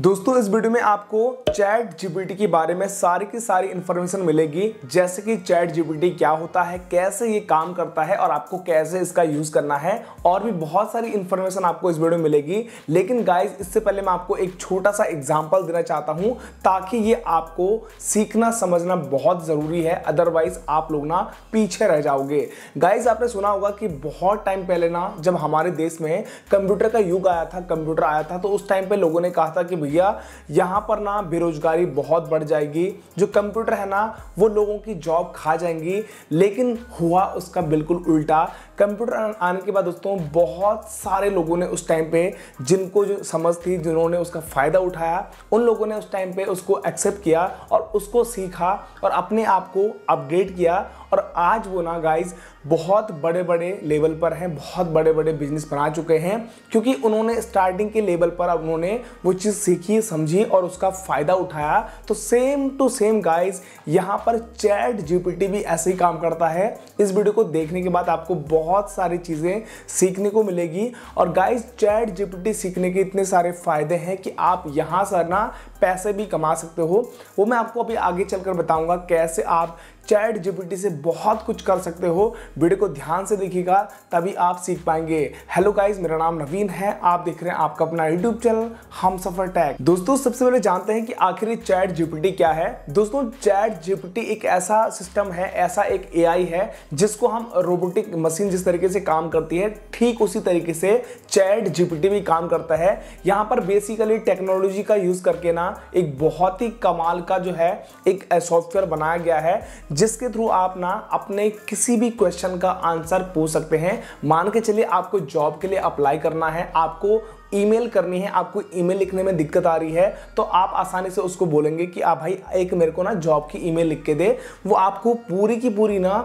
दोस्तों इस वीडियो में आपको चैट जीपीटी के बारे में सारी की सारी इन्फॉर्मेशन मिलेगी जैसे कि चैट जीपीटी क्या होता है कैसे ये काम करता है और आपको कैसे इसका यूज करना है और भी बहुत सारी इन्फॉर्मेशन आपको इस वीडियो में मिलेगी लेकिन गाइज इससे पहले मैं आपको एक छोटा सा एग्जाम्पल देना चाहता हूँ ताकि ये आपको सीखना समझना बहुत ज़रूरी है अदरवाइज आप लोग ना पीछे रह जाओगे गाइज आपने सुना होगा कि बहुत टाइम पहले ना जब हमारे देश में कंप्यूटर का युग आया था कंप्यूटर आया था तो उस टाइम पर लोगों ने कहा था कि भैया यहाँ पर ना बेरोजगारी बहुत बढ़ जाएगी जो कंप्यूटर है ना वो लोगों की जॉब खा जाएंगी लेकिन हुआ उसका बिल्कुल उल्टा कंप्यूटर आने के बाद दोस्तों बहुत सारे लोगों ने उस टाइम पे जिनको जो समझ थी जिन्होंने उसका फ़ायदा उठाया उन लोगों ने उस टाइम पे उसको एक्सेप्ट किया और उसको सीखा और अपने आप को अपडेट किया और आज वो ना गाइज बहुत बड़े बड़े लेवल पर हैं बहुत बड़े बड़े बिजनेस बना चुके हैं क्योंकि उन्होंने स्टार्टिंग के लेवल पर उन्होंने वो चीज़ सीखी समझी और उसका फ़ायदा उठाया तो सेम टू सेम गाइज यहाँ पर चैट जी भी ऐसे ही काम करता है इस वीडियो को देखने के बाद आपको बहुत सारी चीज़ें सीखने को मिलेगी और गाइज चैट जी सीखने के इतने सारे फ़ायदे हैं कि आप यहाँ से ना पैसे भी कमा सकते हो वो मैं आपको अभी आगे चलकर बताऊंगा कैसे आप चैट जीपीटी से बहुत कुछ कर सकते हो वीडियो को ध्यान से देखिएगा तभी आप सीख पाएंगे हेलो गाइस मेरा नाम नवीन है आप देख रहे हैं आपका अपना यूट्यूब चैनल हम सफर टैग दोस्तों सबसे पहले जानते हैं कि आखिर चैट जीपीटी क्या है दोस्तों चैट जीपीटी एक ऐसा सिस्टम है ऐसा एक ए है जिसको हम रोबोटिक मशीन जिस तरीके से काम करती है ठीक उसी तरीके से चैट जीपीटी भी काम करता है यहाँ पर बेसिकली टेक्नोलॉजी का यूज करके ना एक बहुत ही कमाल का जो है एक सॉफ्टवेयर बनाया गया है जिसके थ्रू आप ना अपने किसी भी क्वेश्चन का आंसर पूछ सकते हैं मान के चलिए आपको जॉब के लिए अप्लाई करना है आपको ईमेल करनी है आपको ईमेल लिखने में दिक्कत आ रही है तो आप आसानी से उसको बोलेंगे कि आप भाई एक मेरे को ना जॉब की ईमेल लिख के दे वो आपको पूरी की पूरी ना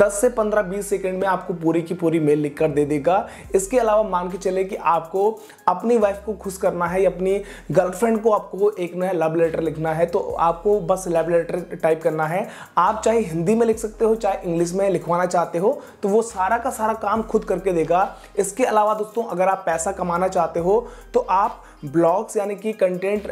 10 से 15 20 सेकंड में आपको पूरी की पूरी मेल लिख कर दे देगा इसके अलावा मान के चले कि आपको अपनी वाइफ को खुश करना है या अपनी गर्लफ्रेंड को आपको एक नया लव लेटर लिखना है तो आपको बस लव लेटर टाइप करना है आप चाहे हिंदी में लिख सकते हो चाहे इंग्लिश में लिखवाना चाहते हो तो वो सारा का सारा काम खुद करके देगा इसके अलावा दोस्तों अगर आप पैसा कमाना चाहते हो हो तो आप ब्लॉग्स यानी कि कंटेंट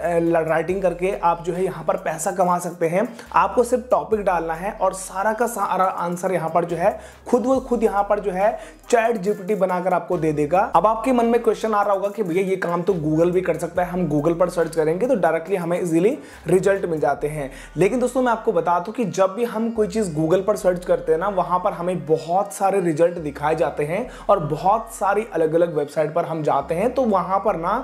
राइटिंग करके आप जो है यहाँ पर पैसा कमा सकते हैं आपको सिर्फ टॉपिक डालना है और सारा का सारा आंसर यहाँ पर जो है खुद व खुद यहाँ पर जो है चैट जीपीटी बनाकर आपको दे देगा अब आपके मन में क्वेश्चन आ रहा होगा कि भैया ये काम तो गूगल भी कर सकता है हम गूगल पर सर्च करेंगे तो डायरेक्टली हमें इजिली रिजल्ट मिल जाते हैं लेकिन दोस्तों मैं आपको बता दूँ कि जब भी हम कोई चीज़ गूगल पर सर्च करते हैं ना वहाँ पर हमें बहुत सारे रिजल्ट दिखाए जाते हैं और बहुत सारी अलग अलग वेबसाइट पर हम जाते हैं तो वहाँ पर ना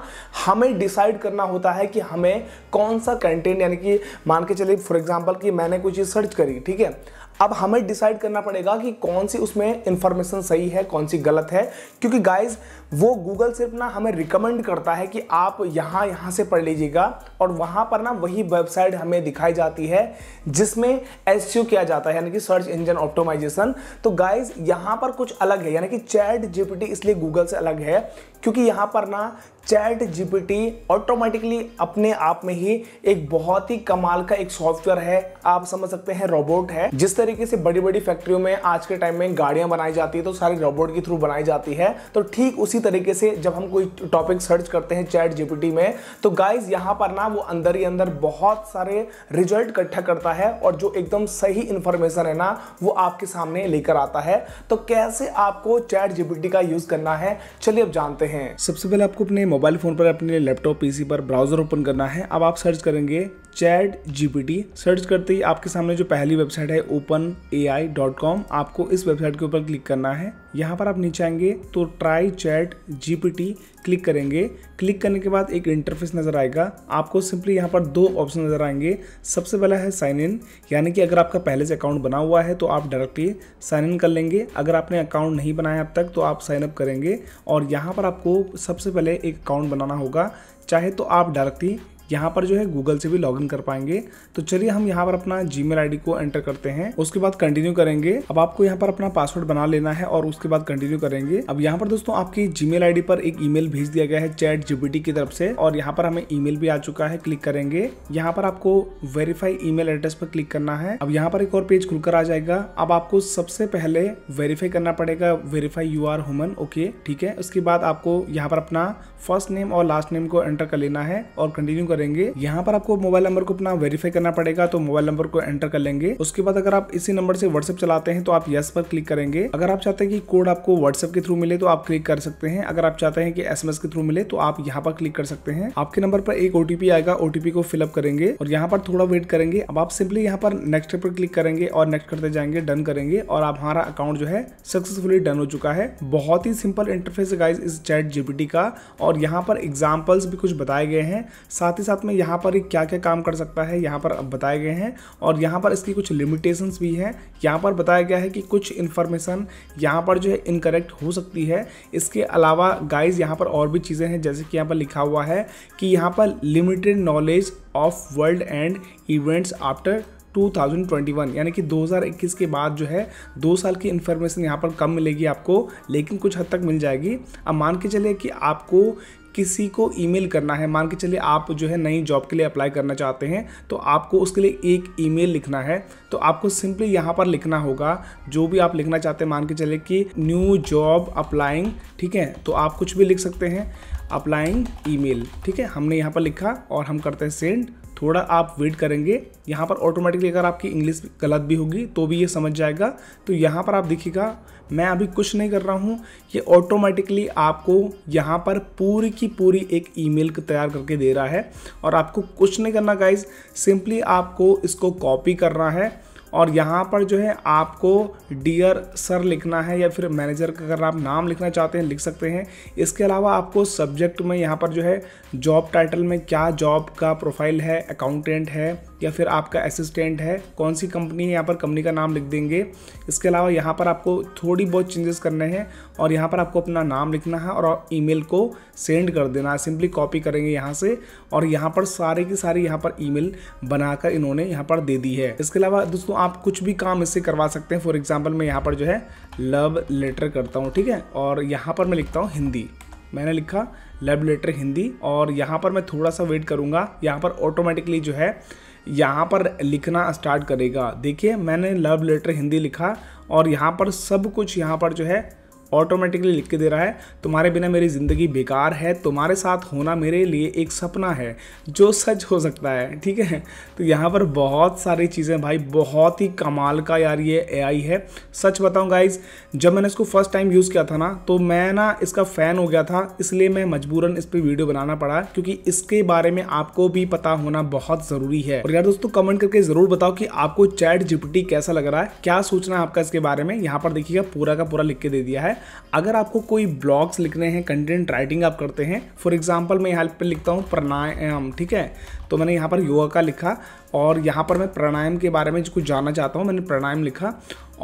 हमें डिसाइड करना होता है कि हमें कौन सा कंटेंट यानी कि मान के चलिए फॉर एग्जाम्पल कि मैंने कुछ चीज़ सर्च करी ठीक है अब हमें डिसाइड करना पड़ेगा कि कौन सी उसमें इंफॉर्मेशन सही है कौन सी गलत है क्योंकि गाइस वो गूगल सिर्फ ना हमें रिकमेंड करता है कि आप यहाँ यहाँ से पढ़ लीजिएगा और वहाँ पर ना वही वेबसाइट हमें दिखाई जाती है जिसमें एस किया जाता है यानी कि सर्च इंजन ऑप्टोमाइजेशन तो गाइज यहाँ पर कुछ अलग है यानी कि चैट जीपीटी इसलिए गूगल से अलग है क्योंकि यहाँ पर ना चैट जीपीटी ऑटोमेटिकली अपने आप में ही एक बहुत ही कमाल का एक सॉफ्टवेयर है आप समझ सकते हैं रोबोट है जिस तरीके से बड़ी बड़ी फैक्ट्रियों में आज के टाइम में गाड़ियां बनाई जाती है तो सारी रोबोट के थ्रू बनाई जाती है तो ठीक उसी तरीके से जब हम कोई टॉपिक सर्च करते हैं चैट जीपीटी में तो गाइज यहाँ पर ना वो अंदर ही अंदर बहुत सारे रिजल्ट इकट्ठा करता है और जो एकदम सही इंफॉर्मेशन है ना वो आपके सामने लेकर आता है तो कैसे आपको चैट जीपीटी का यूज करना है चलिए अब जानते हैं सबसे पहले आपको अपने मोबाइल फ़ोन पर अपने लैपटॉप पीसी पर ब्राउज़र ओपन करना है अब आप सर्च करेंगे चैट जी सर्च करते ही आपके सामने जो पहली वेबसाइट है open A I dot com आपको इस वेबसाइट के ऊपर क्लिक करना है यहाँ पर आप नीचे आएंगे तो ट्राई चैट जी क्लिक करेंगे क्लिक करने के बाद एक इंटरफेस नज़र आएगा आपको सिंपली यहाँ पर दो ऑप्शन नज़र आएंगे सबसे पहला है साइन इन यानी कि अगर आपका पहले से अकाउंट बना हुआ है तो आप डायरेक्टली साइन इन कर लेंगे अगर आपने अकाउंट नहीं बनाया अब तक तो आप साइन अप करेंगे और यहाँ पर आपको सबसे पहले एक अकाउंट बनाना होगा चाहे तो आप डायरेक्टली यहाँ पर जो है गूगल से भी इन कर पाएंगे तो चलिए हम यहाँ पर अपना जी मेल को एंटर करते हैं उसके बाद कंटिन्यू करेंगे अब आपको यहाँ पर अपना पासवर्ड बना लेना है और उसके बाद कंटिन्यू करेंगे अब यहाँ पर दोस्तों आपकी जी मेल पर एक ई भेज दिया गया है चैट जीबीटी की तरफ से और यहाँ पर हमें ईमेल भी आ चुका है क्लिक करेंगे यहाँ पर आपको वेरीफाई ईमेल एड्रेस पर क्लिक करना है अब यहाँ पर एक और पेज खुलकर आ जाएगा अब आपको सबसे पहले वेरीफाई करना पड़ेगा verify you are human okay ठीक है उसके बाद आपको यहाँ पर अपना फर्स्ट नेम और लास्ट नेम को एंटर कर लेना है और कंटिन्यू करेंगे यहाँ पर आपको मोबाइल नंबर को अपना वेरीफाई करना पड़ेगा तो मोबाइल नंबर को एंटर कर लेंगे उसके बाद अगर आप इसी नंबर से व्हाट्सएप चलाते हैं तो आप यस पर क्लिक करेंगे अगर आप चाहते हैं कि कोड आपको व्हाट्सएप के थ्रू मिले तो आप क्लिक कर सकते हैं अगर आप चाहते हैं कि एस के थ्रू मिले तो आप यहाँ पर क्लिक कर सकते हैं आपके नंबर पर एक ओटीपी आएगा ओटीपी को फिलअप करेंगे और यहाँ पर थोड़ा वेट करेंगे अब आप सिंपली यहाँ पर नेक्स्ट पर क्लिक करेंगे और नेक्स्ट करते जाएंगे डन करेंगे और आप हमारा अकाउंट जो है सक्सेसफुली डन हो चुका है बहुत ही सिंपल इंटरफेस गाइज इस चैट जीपीटी का और यहाँ पर एग्जाम्पल्स भी कुछ बताए गए हैं साथ ही साथ में यहाँ पर क्या क्या काम कर सकता है यहाँ पर अब बताए गए हैं और यहाँ पर इसकी कुछ लिमिटेशंस भी हैं यहाँ पर बताया गया है कि कुछ इन्फॉर्मेशन यहाँ पर जो है इनकरेक्ट हो सकती है इसके अलावा गाइज यहाँ पर और भी चीज़ें हैं जैसे कि यहाँ पर लिखा हुआ है कि यहाँ पर limited knowledge of world and events after 2021 यानी कि 2021 के बाद जो है दो साल की इन्फॉर्मेशन यहाँ पर कम मिलेगी आपको लेकिन कुछ हद तक मिल जाएगी अब मान के चलिए कि आपको किसी को ईमेल करना है मान के चलिए आप जो है नई जॉब के लिए अप्लाई करना चाहते हैं तो आपको उसके लिए एक ईमेल लिखना है तो आपको सिंपली यहाँ पर लिखना होगा जो भी आप लिखना चाहते हैं मान के चलिए कि न्यू जॉब अप्लाइंग ठीक है तो आप कुछ भी लिख सकते हैं अप्लाइंग ईमेल ठीक है हमने यहाँ पर लिखा और हम करते हैं सेंड थोड़ा आप वेट करेंगे यहाँ पर ऑटोमेटिकली अगर आपकी इंग्लिश गलत भी होगी तो भी ये समझ जाएगा तो यहाँ पर आप देखिएगा मैं अभी कुछ नहीं कर रहा हूँ ये ऑटोमेटिकली आपको यहाँ पर पूरी की पूरी एक ईमेल तैयार करके दे रहा है और आपको कुछ नहीं करना गाइज सिंपली आपको इसको कॉपी करना है और यहाँ पर जो है आपको डियर सर लिखना है या फिर मैनेजर का अगर आप नाम लिखना चाहते हैं लिख सकते हैं इसके अलावा आपको सब्जेक्ट में यहाँ पर जो है जॉब टाइटल में क्या जॉब का प्रोफाइल है अकाउंटेंट है या फिर आपका असिस्टेंट है कौन सी कंपनी है यहाँ पर कंपनी का नाम लिख देंगे इसके अलावा यहाँ पर आपको थोड़ी बहुत चेंजेस करने हैं और यहाँ पर आपको अपना नाम लिखना है और ईमेल को सेंड कर देना है सिंपली कॉपी करेंगे यहाँ से और यहाँ पर सारे की सारी यहाँ पर ईमेल बनाकर इन्होंने यहाँ पर दे दी है इसके अलावा दोस्तों आप कुछ भी काम इससे करवा सकते हैं फॉर एग्जाम्पल मैं यहाँ पर जो है लव लेटर करता हूँ ठीक है और यहाँ पर मैं लिखता हूँ हिंदी मैंने लिखा लव लेटर हिंदी और यहाँ पर मैं थोड़ा सा वेट करूँगा यहाँ पर ऑटोमेटिकली जो है यहाँ पर लिखना स्टार्ट करेगा देखिए मैंने लव लेटर हिंदी लिखा और यहाँ पर सब कुछ यहाँ पर जो है ऑटोमेटिकली लिख के दे रहा है तुम्हारे बिना मेरी ज़िंदगी बेकार है तुम्हारे साथ होना मेरे लिए एक सपना है जो सच हो सकता है ठीक है तो यहाँ पर बहुत सारी चीज़ें भाई बहुत ही कमाल का यार ये ए है सच बताऊँ गाइज जब मैंने इसको फर्स्ट टाइम यूज़ किया था ना तो मैं ना इसका फ़ैन हो गया था इसलिए मैं मजबूरन इस पर वीडियो बनाना पड़ा क्योंकि इसके बारे में आपको भी पता होना बहुत ज़रूरी है और यार दोस्तों कमेंट करके ज़रूर बताओ कि आपको चैट जिपटी कैसा लग रहा है क्या सोचना है आपका इसके बारे में यहाँ पर देखिएगा पूरा का पूरा लिख के दे दिया है अगर आपको कोई ब्लॉग्स लिखने हैं कंटेंट राइटिंग आप करते हैं फॉर एग्जाम्पल मैं यहाँ पर लिखता हूँ प्राणायाम ठीक है तो मैंने यहाँ पर योगा का लिखा और यहाँ पर मैं प्राणायाम के बारे में कुछ जानना चाहता हूँ मैंने प्राणायाम लिखा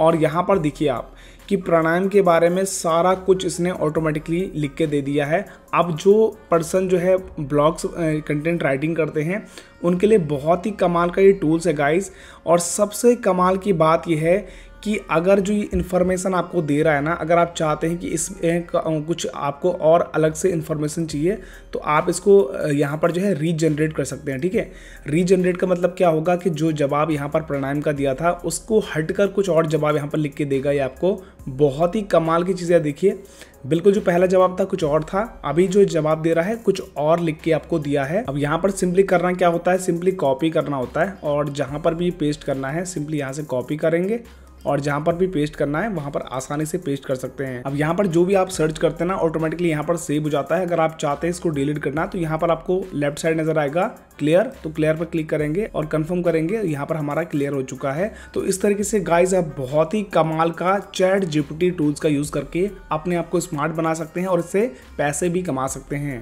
और यहाँ पर देखिए आप कि प्राणायाम के बारे में सारा कुछ इसने ऑटोमेटिकली लिख के दे दिया है अब जो पर्सन जो है ब्लॉग्स कंटेंट राइटिंग करते हैं उनके लिए बहुत ही कमाल का ये टूल्स है गाइस और सबसे कमाल की बात यह है कि अगर जो ये इन्फॉर्मेशन आपको दे रहा है ना अगर आप चाहते हैं कि इस कुछ आपको और अलग से इन्फॉर्मेशन चाहिए तो आप इसको यहाँ पर जो है रीजनरेट कर सकते हैं ठीक है रीजनरेट का मतलब क्या होगा कि जो जवाब यहाँ पर प्राणायाम का दिया था उसको हट कर कुछ और जवाब यहाँ पर लिख के देगा ये आपको बहुत ही कमाल की चीज़ें देखिए बिल्कुल जो पहला जवाब था कुछ और था अभी जो जवाब दे रहा है कुछ और लिख के आपको दिया है अब यहाँ पर सिंपली करना क्या होता है सिंपली कॉपी करना होता है और जहाँ पर भी पेस्ट करना है सिंपली यहाँ से कॉपी करेंगे और जहाँ पर भी पेस्ट करना है वहाँ पर आसानी से पेस्ट कर सकते हैं अब यहाँ पर जो भी आप सर्च करते हैं ना ऑटोमेटिकली यहाँ पर सेव हो जाता है अगर आप चाहते हैं इसको डिलीट करना तो यहाँ पर आपको लेफ्ट साइड नजर आएगा क्लियर तो क्लियर पर क्लिक करेंगे और कंफर्म करेंगे यहाँ पर हमारा क्लियर हो चुका है तो इस तरीके से गाइज आप बहुत ही कमाल का चैट जिपटी टूल्स का यूज करके अपने आप को स्मार्ट बना सकते हैं और इससे पैसे भी कमा सकते हैं